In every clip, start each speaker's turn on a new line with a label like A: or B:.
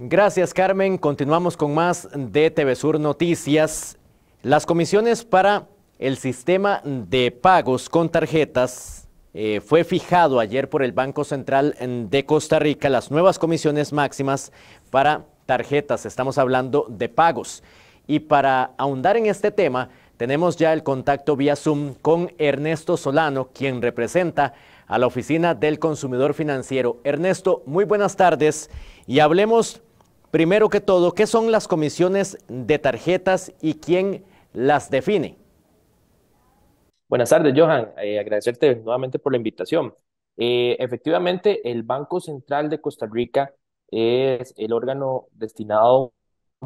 A: Gracias, Carmen. Continuamos con más de TV Sur Noticias. Las comisiones para el sistema de pagos con tarjetas eh, fue fijado ayer por el Banco Central de Costa Rica las nuevas comisiones máximas para tarjetas. Estamos hablando de pagos. Y para ahondar en este tema, tenemos ya el contacto vía Zoom con Ernesto Solano, quien representa a la Oficina del Consumidor Financiero. Ernesto, muy buenas tardes y hablemos primero que todo, ¿qué son las comisiones de tarjetas y quién las define? Buenas tardes, Johan. Eh,
B: agradecerte nuevamente por la invitación. Eh, efectivamente, el Banco Central de Costa Rica es el órgano destinado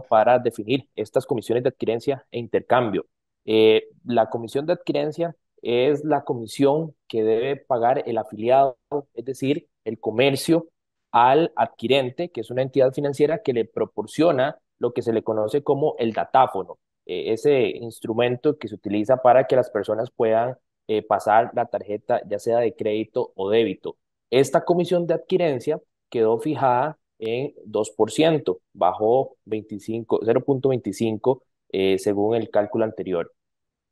B: para definir estas comisiones de adquirencia e intercambio. Eh, la comisión de adquirencia es la comisión que debe pagar el afiliado, es decir, el comercio al adquirente, que es una entidad financiera que le proporciona lo que se le conoce como el datáfono, eh, ese instrumento que se utiliza para que las personas puedan eh, pasar la tarjeta ya sea de crédito o débito. Esta comisión de adquirencia quedó fijada en 2%, bajó 0.25 eh, según el cálculo anterior.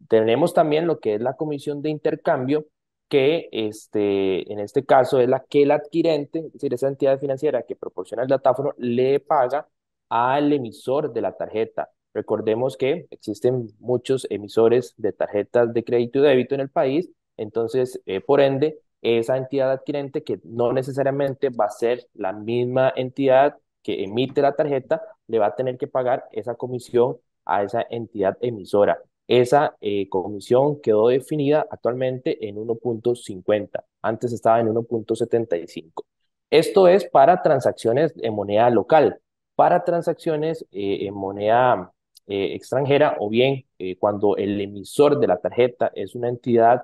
B: Tenemos también lo que es la comisión de intercambio, que este, en este caso es la que el adquirente, es decir, esa entidad financiera que proporciona el datáfono, le paga al emisor de la tarjeta. Recordemos que existen muchos emisores de tarjetas de crédito y débito en el país, entonces, eh, por ende, esa entidad adquirente que no necesariamente va a ser la misma entidad que emite la tarjeta, le va a tener que pagar esa comisión a esa entidad emisora. Esa eh, comisión quedó definida actualmente en 1.50, antes estaba en 1.75. Esto es para transacciones en moneda local, para transacciones eh, en moneda eh, extranjera o bien cuando el emisor de la tarjeta es una entidad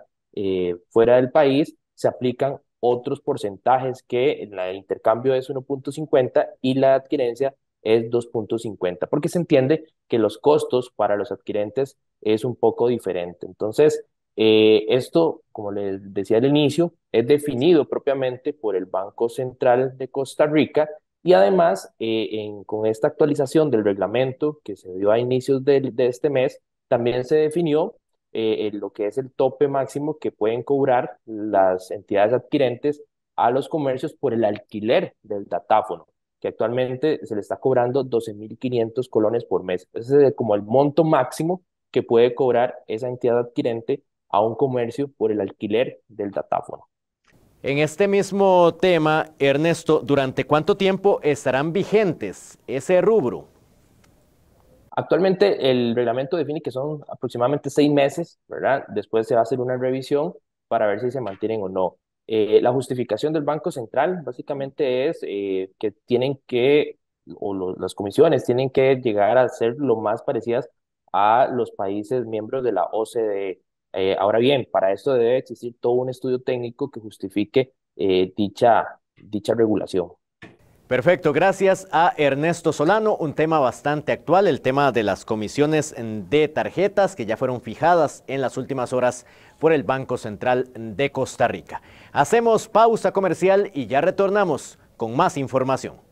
B: fuera del país, se aplican otros porcentajes que el intercambio es 1.50 y la adquirencia es 2.50, porque se entiende que los costos para los adquirentes es un poco diferente. Entonces, eh, esto, como les decía al inicio, es definido propiamente por el Banco Central de Costa Rica y además, eh, con esta actualización del reglamento que se dio a inicios de, de este mes, también se definió eh, lo que es el tope máximo que pueden cobrar las entidades adquirentes a los comercios por el alquiler del datáfono, que actualmente se le está cobrando 12.500 colones por mes. Ese es como el monto máximo que puede cobrar esa entidad adquirente a un comercio por el alquiler del
A: datáfono. En este mismo tema, Ernesto, ¿durante cuánto tiempo estarán vigentes ese rubro? Actualmente el reglamento
B: define que son aproximadamente seis meses, ¿verdad? Después se va a hacer una revisión para ver si se mantienen o no. Eh, la justificación del Banco Central básicamente es eh, que tienen que, o las comisiones tienen que llegar a ser lo más parecidas a los países miembros de la OCDE. Eh, ahora bien, para esto debe existir todo un
A: estudio técnico que justifique dicha, dicha regulación. Perfecto, gracias a Ernesto Solano, un tema bastante actual, el tema de las comisiones de tarjetas que ya fueron fijadas en las últimas horas por el Banco Central de Costa Rica. Hacemos pausa comercial y ya retornamos con más información.